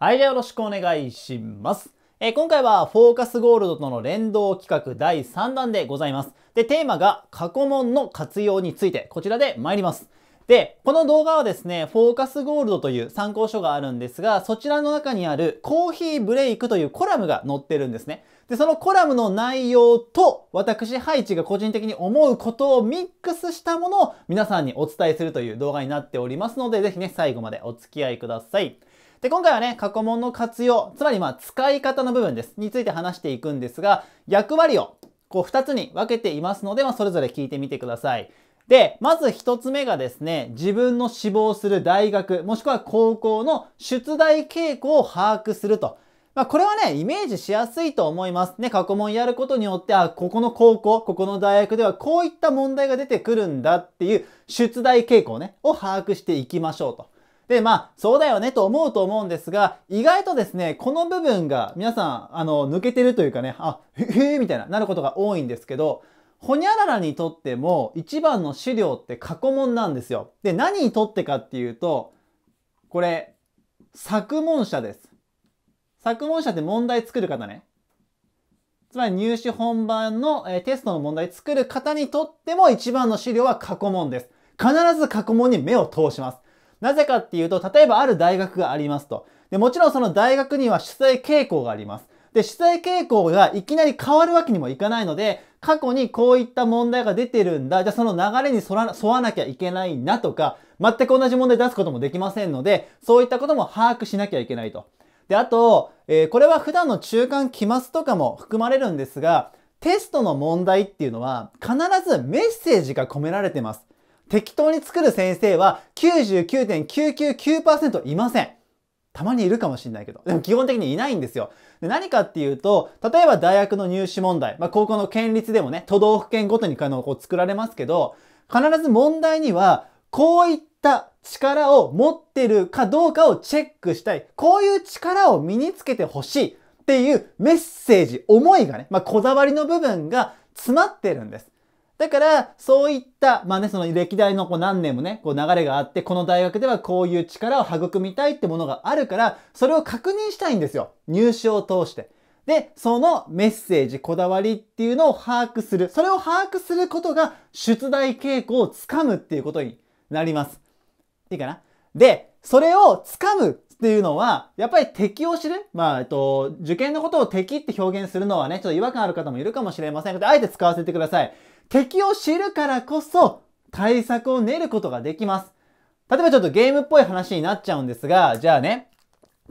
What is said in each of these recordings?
はい、じゃあよろしくお願いします。えー、今回はフォーカスゴールドとの連動企画第3弾でございます。で、テーマが過去問の活用について、こちらで参ります。で、この動画はですね、フォーカスゴールドという参考書があるんですが、そちらの中にあるコーヒーブレイクというコラムが載ってるんですね。で、そのコラムの内容と、私、ハイチが個人的に思うことをミックスしたものを皆さんにお伝えするという動画になっておりますので、ぜひね、最後までお付き合いください。で、今回はね、過去問の活用、つまりまあ使い方の部分です。について話していくんですが、役割をこう2つに分けていますので、まあ、それぞれ聞いてみてください。で、まず1つ目がですね、自分の志望する大学、もしくは高校の出題傾向を把握すると。まあ、これはね、イメージしやすいと思います。ね、過去問やることによって、あ、ここの高校、ここの大学ではこういった問題が出てくるんだっていう出題傾向ね、を把握していきましょうと。で、まあ、そうだよねと思うと思うんですが、意外とですね、この部分が皆さん、あの、抜けてるというかね、あ、へえ、みたいな、なることが多いんですけど、ほにゃららにとっても一番の資料って過去問なんですよ。で、何にとってかっていうと、これ、作問者です。作問者って問題作る方ね。つまり入試本番の、えテストの問題作る方にとっても一番の資料は過去問です。必ず過去問に目を通します。なぜかっていうと、例えばある大学がありますと。で、もちろんその大学には主催傾向があります。で、主催傾向がいきなり変わるわけにもいかないので、過去にこういった問題が出てるんだ。じゃあその流れに沿わなきゃいけないなとか、全く同じ問題出すこともできませんので、そういったことも把握しなきゃいけないと。で、あと、えー、これは普段の中間期末とかも含まれるんですが、テストの問題っていうのは必ずメッセージが込められてます。適当に作る先生は99.999%いません。たまにいるかもしれないけど、でも基本的にいないんですよ。で何かっていうと、例えば大学の入試問題、まあ、高校の県立でもね、都道府県ごとにこう作られますけど、必ず問題には、こういった力を持ってるかどうかをチェックしたい。こういう力を身につけてほしいっていうメッセージ、思いがね、まあ、こだわりの部分が詰まってるんです。だから、そういった、まあね、その歴代のこう何年もね、こう流れがあって、この大学ではこういう力を育みたいってものがあるから、それを確認したいんですよ。入試を通して。で、そのメッセージ、こだわりっていうのを把握する。それを把握することが、出題傾向をつかむっていうことになります。いいかなで、それをつかむっていうのは、やっぱり敵を知るまあ、えっと、受験のことを敵って表現するのはね、ちょっと違和感ある方もいるかもしれませんけど、あえて使わせてください。敵を知るからこそ対策を練ることができます。例えばちょっとゲームっぽい話になっちゃうんですが、じゃあね、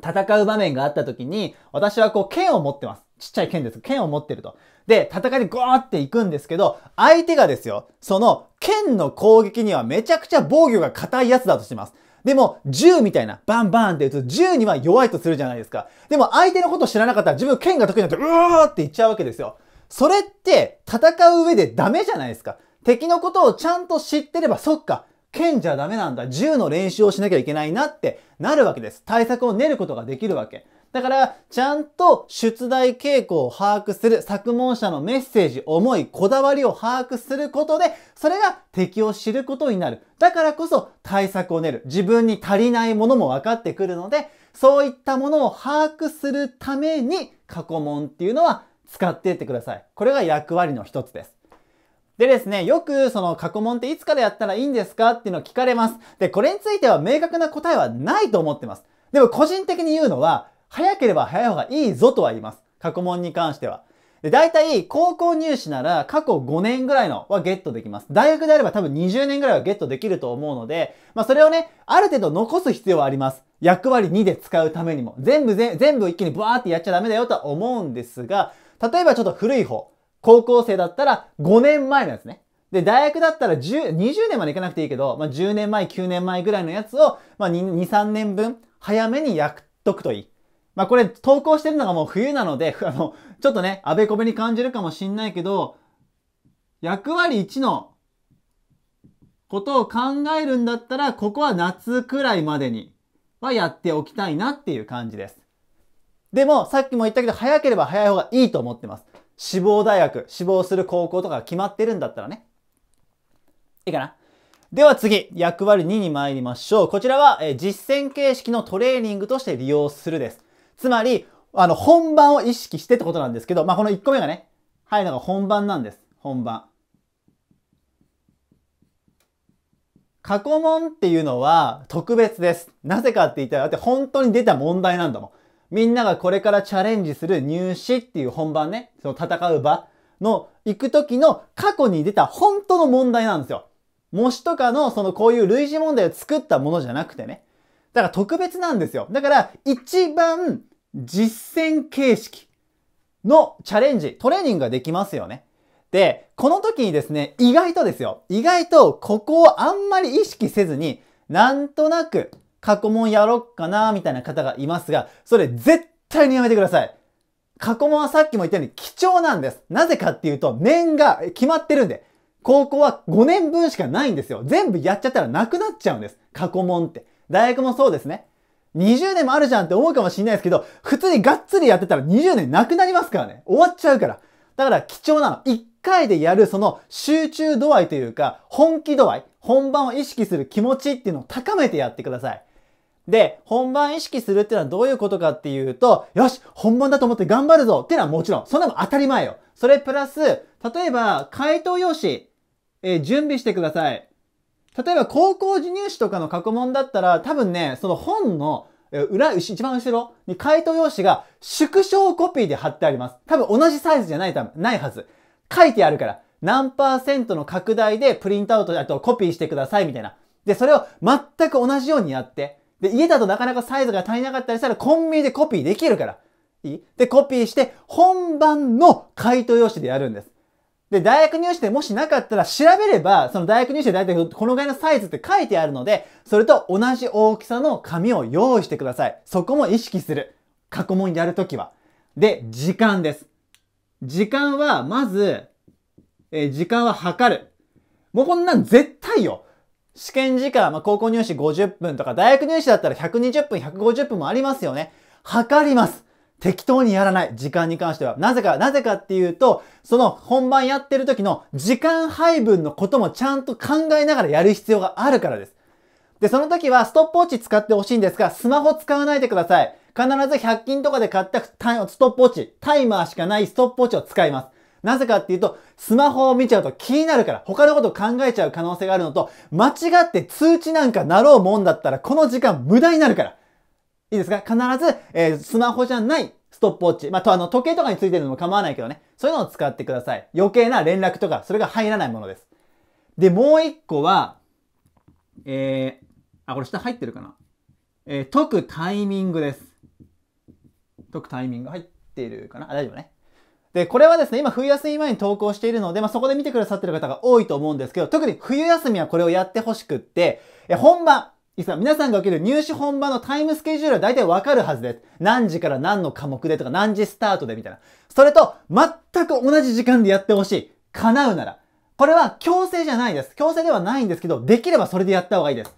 戦う場面があった時に、私はこう剣を持ってます。ちっちゃい剣です。剣を持ってると。で、戦いにゴーって行くんですけど、相手がですよ、その剣の攻撃にはめちゃくちゃ防御が硬いやつだとします。でも、銃みたいな、バンバンって言つと、銃には弱いとするじゃないですか。でも、相手のこと知らなかったら、自分剣が得意になって、うわーって言っちゃうわけですよ。それって戦う上でダメじゃないですか。敵のことをちゃんと知ってれば、そっか、剣じゃダメなんだ。銃の練習をしなきゃいけないなってなるわけです。対策を練ることができるわけ。だから、ちゃんと出題傾向を把握する、作文者のメッセージ、思い、こだわりを把握することで、それが敵を知ることになる。だからこそ対策を練る。自分に足りないものも分かってくるので、そういったものを把握するために過去問っていうのは使っていってください。これが役割の一つです。でですね、よくその過去問っていつからやったらいいんですかっていうのを聞かれます。で、これについては明確な答えはないと思ってます。でも個人的に言うのは、早ければ早い方がいいぞとは言います。過去問に関しては。で、大体、高校入試なら過去5年ぐらいのはゲットできます。大学であれば多分20年ぐらいはゲットできると思うので、まあそれをね、ある程度残す必要はあります。役割2で使うためにも。全部全部一気にブワーってやっちゃダメだよとは思うんですが、例えばちょっと古い方。高校生だったら5年前のやつね。で、大学だったら10、20年までいかなくていいけど、まあ、10年前、9年前ぐらいのやつを、まあ2、3年分早めにやっとくといい。まあ、これ投稿してるのがもう冬なので、あの、ちょっとね、あべこべに感じるかもしんないけど、役割1のことを考えるんだったら、ここは夏くらいまでにはやっておきたいなっていう感じです。でも、さっきも言ったけど、早ければ早い方がいいと思ってます。志望大学、志望する高校とか決まってるんだったらね。いいかなでは次、役割2に参りましょう。こちらは、え実践形式のトレーニングとして利用するです。つまり、あの、本番を意識してってことなんですけど、まあ、この1個目がね、い、なのが本番なんです。本番。過去問っていうのは特別です。なぜかって言ったら、だって本当に出た問題なんだもん。みんながこれからチャレンジする入試っていう本番ね、その戦う場の行く時の過去に出た本当の問題なんですよ。模試とかのそのこういう類似問題を作ったものじゃなくてね。だから特別なんですよ。だから一番実践形式のチャレンジ、トレーニングができますよね。で、この時にですね、意外とですよ。意外とここをあんまり意識せずに、なんとなく過去問やろっかな、みたいな方がいますが、それ絶対にやめてください。過去問はさっきも言ったように貴重なんです。なぜかっていうと、年が決まってるんで、高校は5年分しかないんですよ。全部やっちゃったらなくなっちゃうんです。過去問って。大学もそうですね。20年もあるじゃんって思うかもしれないですけど、普通にがっつりやってたら20年なくなりますからね。終わっちゃうから。だから貴重なの。1回でやるその集中度合いというか、本気度合い、本番を意識する気持ちっていうのを高めてやってください。で、本番意識するっていうのはどういうことかっていうと、よし本番だと思って頑張るぞっていうのはもちろん、そんなの当たり前よ。それプラス、例えば、回答用紙、えー、準備してください。例えば、高校授乳誌とかの過去問だったら、多分ね、その本の裏、一番後ろに回答用紙が縮小コピーで貼ってあります。多分同じサイズじゃない、多分、ないはず。書いてあるから、何パーセントの拡大でプリントアウト、あとコピーしてくださいみたいな。で、それを全く同じようにやって。で、家だとなかなかサイズが足りなかったりしたらコンビニでコピーできるから。いいで、コピーして本番の回答用紙でやるんです。で、大学入試でもしなかったら調べれば、その大学入試で大体このぐらいのサイズって書いてあるので、それと同じ大きさの紙を用意してください。そこも意識する。過去問やるときは。で、時間です。時間は、まず、えー、時間は測る。もうこんなん絶対よ。試験時間、まあ、高校入試50分とか、大学入試だったら120分、150分もありますよね。測ります適当にやらない。時間に関しては。なぜか、なぜかっていうと、その本番やってる時の時間配分のこともちゃんと考えながらやる必要があるからです。で、その時はストップウォッチ使ってほしいんですが、スマホ使わないでください。必ず100均とかで買ったストップウォッチ、タイマーしかないストップウォッチを使います。なぜかっていうと、スマホを見ちゃうと気になるから、他のこと考えちゃう可能性があるのと、間違って通知なんかなろうもんだったら、この時間無駄になるから。いいですか必ず、えー、スマホじゃないストップウォッチ。まあ、とあの、時計とかについてるのも構わないけどね。そういうのを使ってください。余計な連絡とか、それが入らないものです。で、もう一個は、えー、あ、これ下入ってるかなえー、解くタイミングです。解くタイミング入ってるかなあ、大丈夫ね。で、これはですね、今冬休み前に投稿しているので、まあ、そこで見てくださってる方が多いと思うんですけど、特に冬休みはこれをやってほしくって、え本番、いつか皆さんが受ける入試本番のタイムスケジュールは大体わかるはずです。何時から何の科目でとか何時スタートでみたいな。それと全く同じ時間でやってほしい。叶うなら。これは強制じゃないです。強制ではないんですけど、できればそれでやった方がいいです。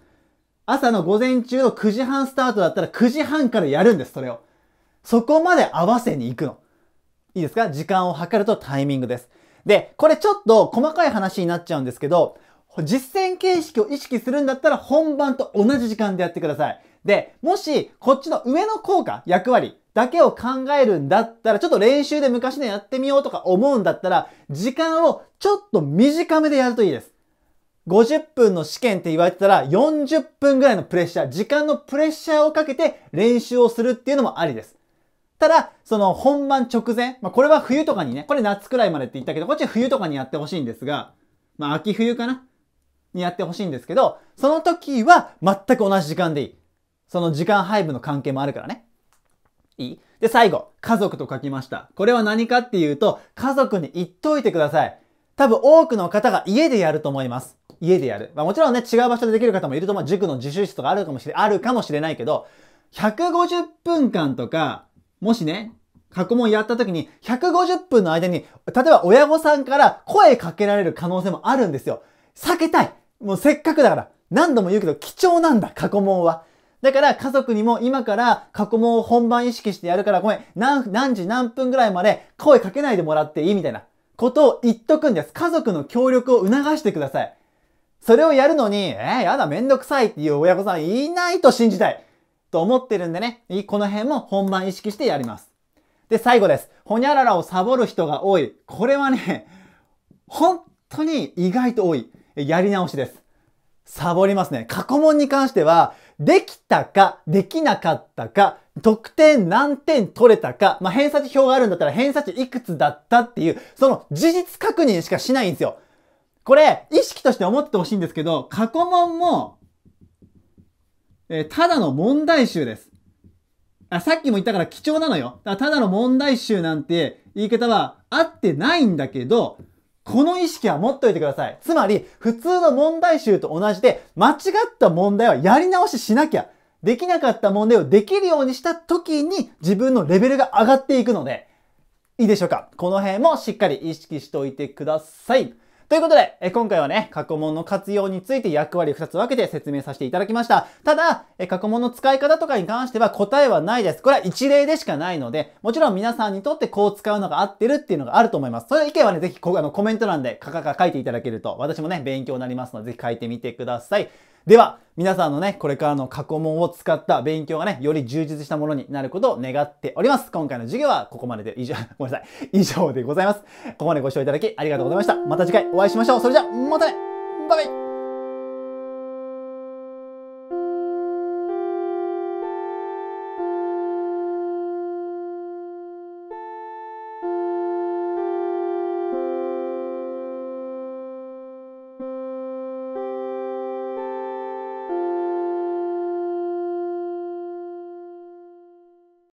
朝の午前中の9時半スタートだったら9時半からやるんです、それを。そこまで合わせに行くの。いいですか時間を計るとタイミングです。で、これちょっと細かい話になっちゃうんですけど、実践形式を意識するんだったら本番と同じ時間でやってください。で、もしこっちの上の効果、役割だけを考えるんだったら、ちょっと練習で昔のやってみようとか思うんだったら、時間をちょっと短めでやるといいです。50分の試験って言われてたら40分ぐらいのプレッシャー、時間のプレッシャーをかけて練習をするっていうのもありです。ただ、その本番直前、まあ、これは冬とかにね、これ夏くらいまでって言ったけど、こっちは冬とかにやってほしいんですが、まあ、秋冬かなにやってほしいんですけど、その時は全く同じ時間でいい。その時間配分の関係もあるからね。いいで、最後、家族と書きました。これは何かっていうと、家族に言っといてください。多分多くの方が家でやると思います。家でやる。まあもちろんね、違う場所でできる方もいると思う。塾の自習室とかあるかもしれ、あるかもしれないけど、150分間とか、もしね、過去問やった時に150分の間に、例えば親御さんから声かけられる可能性もあるんですよ。避けたいもうせっかくだから。何度も言うけど貴重なんだ、過去問は。だから家族にも今から過去問を本番意識してやるからごめん、何、何時何分ぐらいまで声かけないでもらっていいみたいなことを言っとくんです。家族の協力を促してください。それをやるのに、えー、やだ、めんどくさいっていう親御さんいないと信じたい。と思ってるんでね、この辺も本番意識してやります。で、最後です。ほにゃららをサボる人が多い。これはね、本当に意外と多い。やり直しです。サボりますね。過去問に関しては、できたか、できなかったか、得点何点取れたか、まあ、偏差値表があるんだったら偏差値いくつだったっていう、その事実確認しかしないんですよ。これ、意識として思っててほしいんですけど、過去問もえー、ただの問題集です。あ、さっきも言ったから貴重なのよ。だただの問題集なんて言い方は合ってないんだけど、この意識は持っといてください。つまり、普通の問題集と同じで、間違った問題はやり直ししなきゃ。できなかった問題をできるようにした時に自分のレベルが上がっていくので、いいでしょうかこの辺もしっかり意識しておいてください。ということで、え今回はね、過去問の活用について役割2つ分けて説明させていただきました。ただ、え過去問の使い方とかに関しては答えはないです。これは一例でしかないので、もちろん皆さんにとってこう使うのが合ってるっていうのがあると思います。そういう意見はね、ぜひこあのコメント欄で書いていただけると、私もね、勉強になりますので、ぜひ書いてみてください。では、皆さんのね、これからの過去問を使った勉強がね、より充実したものになることを願っております。今回の授業はここまでで以上、ごめんなさい。以上でございます。ここまでご視聴いただきありがとうございました。また次回お会いしましょう。それじゃ、またねバイバイ